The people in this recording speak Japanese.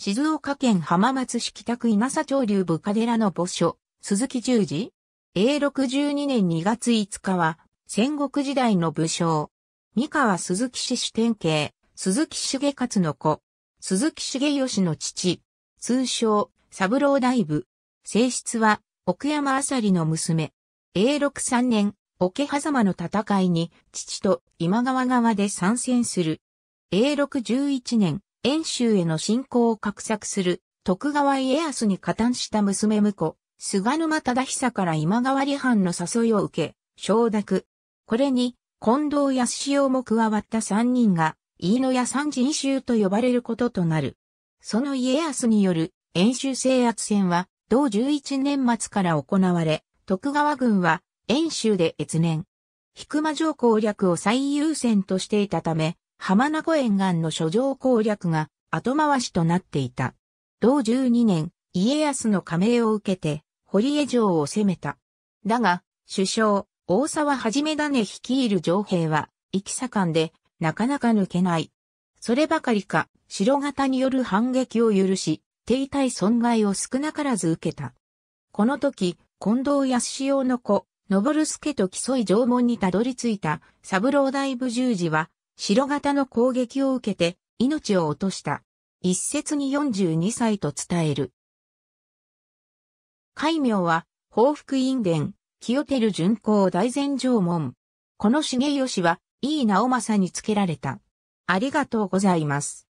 静岡県浜松市北区稲佐町流部下寺の墓所、鈴木十字 ?A62 年2月5日は、戦国時代の武将。三河鈴木氏主典型、鈴木重勝の子。鈴木重義の父。通称、三郎大部。性質は、奥山あさりの娘。A63 年、桶狭間の戦いに、父と今川側で参戦する。a 6 1年、遠州への侵攻を画策する徳川家康に加担した娘婿、菅沼忠久から今川離藩の誘いを受け、承諾。これに、近藤康塩も加わった三人が、飯野屋三人衆と呼ばれることとなる。その家康による遠州制圧戦は、同11年末から行われ、徳川軍は遠州で越年。引間城攻略を最優先としていたため、浜名湖沿岸の諸城攻略が後回しとなっていた。同12年、家康の加盟を受けて、堀江城を攻めた。だが、首相、大沢はじめだね率いる城兵は、行き盛んで、なかなか抜けない。そればかりか、城型による反撃を許し、停滞損害を少なからず受けた。この時、近藤康潮の子、昇助と競い城門にたどり着いた、三郎大部十字は、白型の攻撃を受けて命を落とした。一説に42歳と伝える。戒名は、報復院伝、清照巡行大前城門。この重義は、井伊直政に付けられた。ありがとうございます。